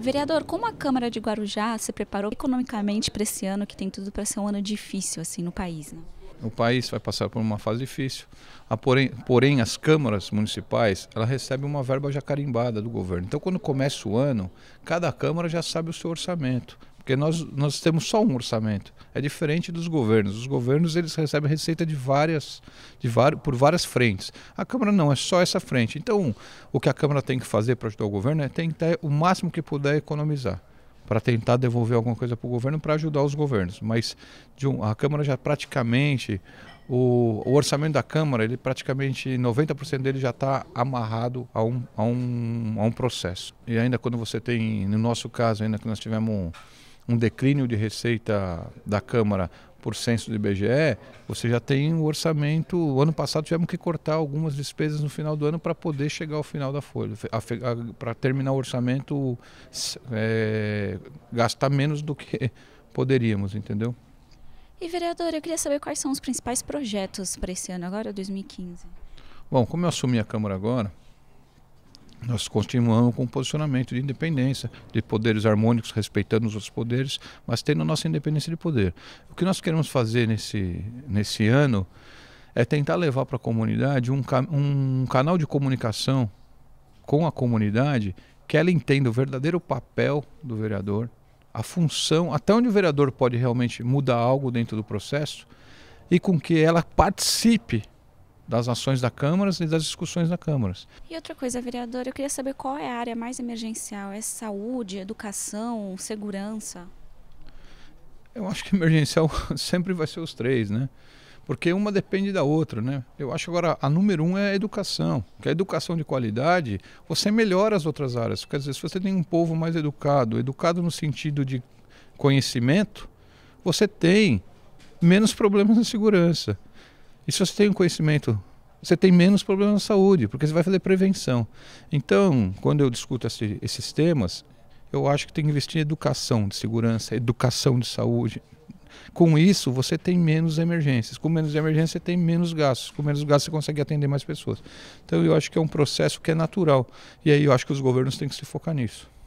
Vereador, como a Câmara de Guarujá se preparou economicamente para esse ano, que tem tudo para ser um ano difícil assim no país? Né? O país vai passar por uma fase difícil. A, porém, porém, as câmaras municipais ela recebe uma verba já carimbada do governo. Então, quando começa o ano, cada câmara já sabe o seu orçamento porque nós, nós temos só um orçamento. É diferente dos governos. Os governos eles recebem receita de várias, de várias, por várias frentes. A Câmara não, é só essa frente. Então, o que a Câmara tem que fazer para ajudar o governo é tentar o máximo que puder economizar para tentar devolver alguma coisa para o governo para ajudar os governos. Mas um, a Câmara já praticamente o, o, orçamento da Câmara, ele praticamente 90% dele já está amarrado a um, a, um, a um processo. E ainda quando você tem, no nosso caso, ainda que nós tivemos um declínio de receita da Câmara por censo do IBGE, você já tem o um orçamento. O ano passado tivemos que cortar algumas despesas no final do ano para poder chegar ao final da folha, para terminar o orçamento, é, gastar menos do que poderíamos, entendeu? E vereador, eu queria saber quais são os principais projetos para esse ano agora, 2015. Bom, como eu assumi a Câmara agora, nós continuamos com o posicionamento de independência, de poderes harmônicos, respeitando os outros poderes, mas tendo a nossa independência de poder. O que nós queremos fazer nesse, nesse ano é tentar levar para a comunidade um, um canal de comunicação com a comunidade que ela entenda o verdadeiro papel do vereador, a função, até onde o vereador pode realmente mudar algo dentro do processo e com que ela participe das ações da Câmara e das discussões da Câmara. E outra coisa, vereador, eu queria saber qual é a área mais emergencial? É saúde, educação, segurança? Eu acho que emergencial sempre vai ser os três, né? Porque uma depende da outra, né? Eu acho agora a número um é a educação. Que a educação de qualidade, você melhora as outras áreas. Quer dizer, se você tem um povo mais educado, educado no sentido de conhecimento, você tem menos problemas na segurança. E se você tem um conhecimento você tem menos problemas na saúde, porque você vai fazer prevenção. Então, quando eu discuto esse, esses temas, eu acho que tem que investir em educação de segurança, educação de saúde. Com isso, você tem menos emergências. Com menos emergências, você tem menos gastos. Com menos gastos, você consegue atender mais pessoas. Então, eu acho que é um processo que é natural. E aí, eu acho que os governos têm que se focar nisso.